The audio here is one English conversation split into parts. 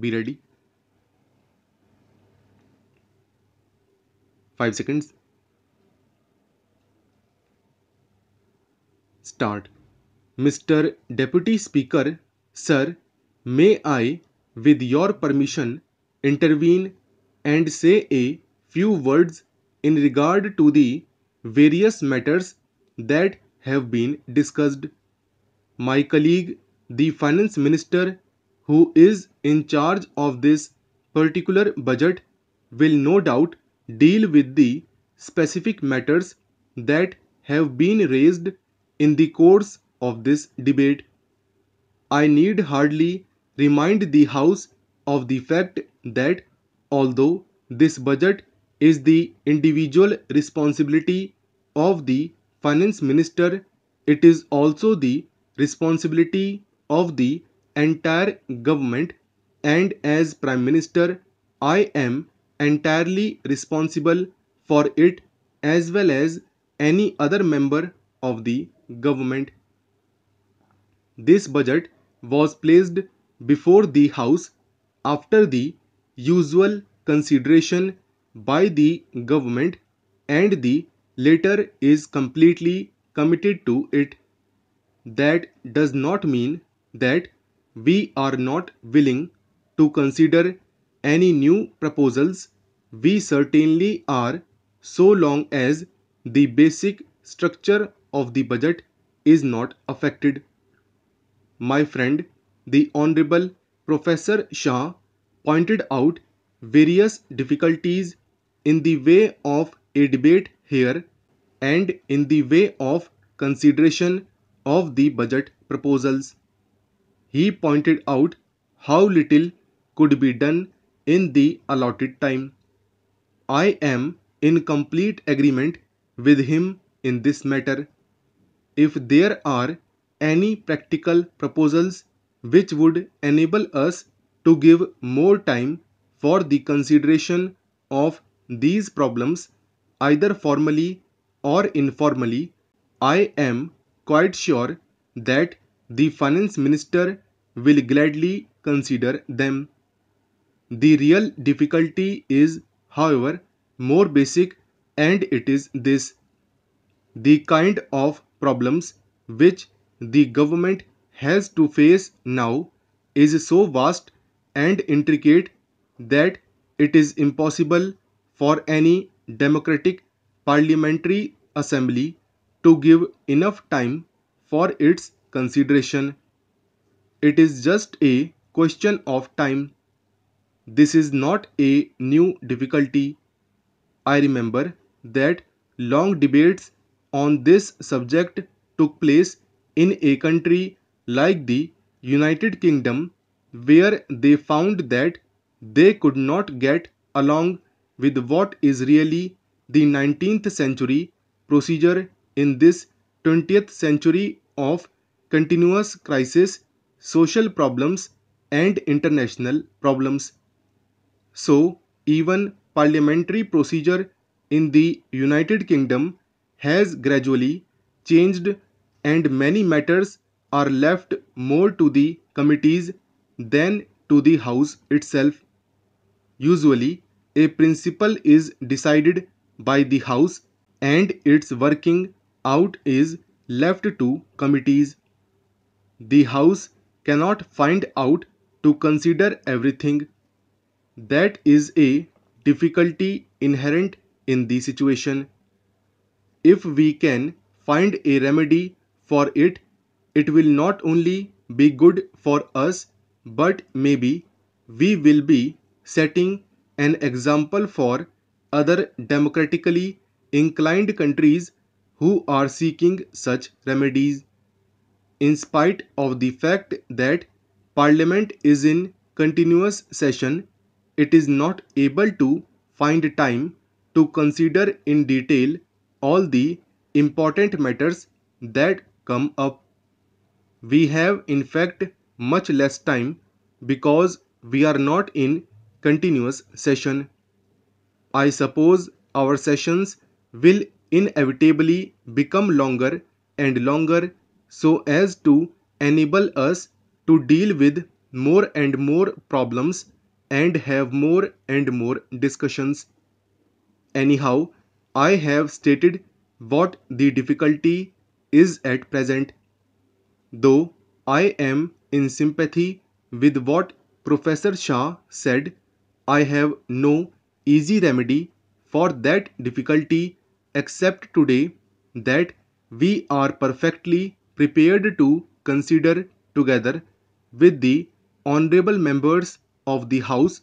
be ready 5 seconds start mr deputy speaker sir may i with your permission intervene and say a few words in regard to the various matters that have been discussed my colleague the finance minister who is in charge of this particular budget will no doubt deal with the specific matters that have been raised in the course of this debate. I need hardly remind the House of the fact that although this budget is the individual responsibility of the finance minister, it is also the responsibility of the entire government and as Prime Minister, I am entirely responsible for it as well as any other member of the government. This budget was placed before the House after the usual consideration by the government and the latter is completely committed to it. That does not mean that we are not willing to consider any new proposals, we certainly are so long as the basic structure of the budget is not affected. My friend, the Honorable Professor Shah pointed out various difficulties in the way of a debate here and in the way of consideration of the budget proposals. He pointed out how little could be done in the allotted time. I am in complete agreement with him in this matter. If there are any practical proposals which would enable us to give more time for the consideration of these problems either formally or informally, I am quite sure that the finance minister will gladly consider them. The real difficulty is, however, more basic and it is this. The kind of problems which the government has to face now is so vast and intricate that it is impossible for any democratic parliamentary assembly to give enough time for its consideration. It is just a question of time this is not a new difficulty. I remember that long debates on this subject took place in a country like the United Kingdom where they found that they could not get along with what is really the 19th century procedure in this 20th century of continuous crisis, social problems and international problems so, even parliamentary procedure in the United Kingdom has gradually changed and many matters are left more to the committees than to the House itself. Usually, a principle is decided by the House and its working out is left to committees. The House cannot find out to consider everything that is a difficulty inherent in the situation. If we can find a remedy for it, it will not only be good for us, but maybe we will be setting an example for other democratically inclined countries who are seeking such remedies. In spite of the fact that Parliament is in continuous session it is not able to find time to consider in detail all the important matters that come up. We have in fact much less time because we are not in continuous session. I suppose our sessions will inevitably become longer and longer so as to enable us to deal with more and more problems and have more and more discussions. Anyhow, I have stated what the difficulty is at present, though I am in sympathy with what Professor Shah said, I have no easy remedy for that difficulty except today that we are perfectly prepared to consider together with the honorable members of the house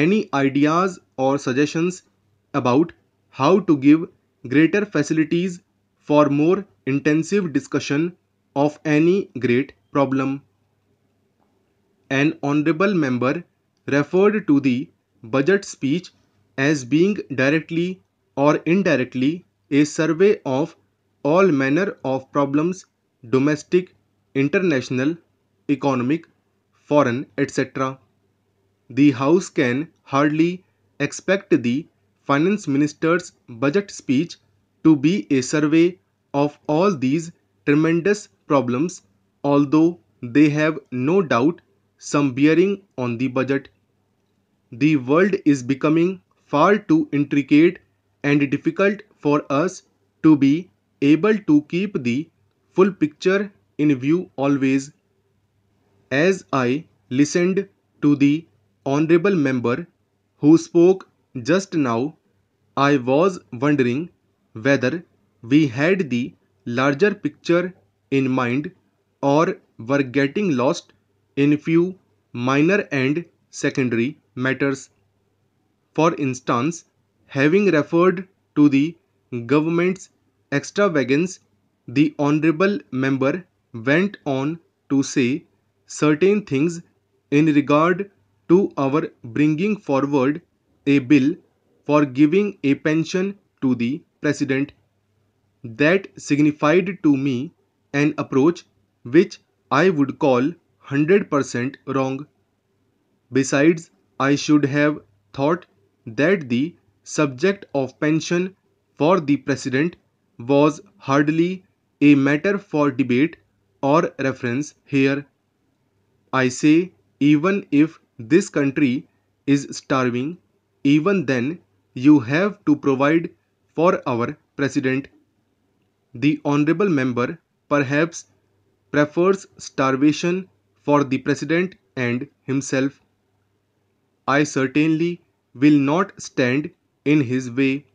any ideas or suggestions about how to give greater facilities for more intensive discussion of any great problem. An honorable member referred to the budget speech as being directly or indirectly a survey of all manner of problems domestic, international, economic, foreign, etc the House can hardly expect the Finance Minister's budget speech to be a survey of all these tremendous problems, although they have no doubt some bearing on the budget. The world is becoming far too intricate and difficult for us to be able to keep the full picture in view always. As I listened to the honorable member who spoke just now, I was wondering whether we had the larger picture in mind or were getting lost in few minor and secondary matters. For instance, having referred to the government's extravagance, the honorable member went on to say certain things in regard to our bringing forward a bill for giving a pension to the president that signified to me an approach which I would call 100% wrong. Besides, I should have thought that the subject of pension for the president was hardly a matter for debate or reference here. I say, even if this country is starving, even then you have to provide for our president. The honorable member perhaps prefers starvation for the president and himself. I certainly will not stand in his way,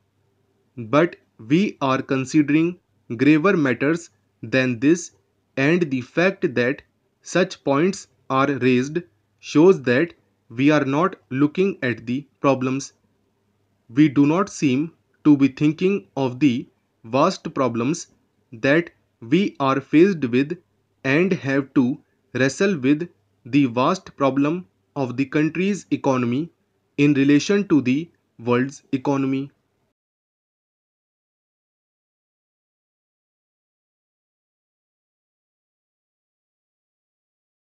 but we are considering graver matters than this and the fact that such points are raised shows that we are not looking at the problems. We do not seem to be thinking of the vast problems that we are faced with and have to wrestle with the vast problem of the country's economy in relation to the world's economy.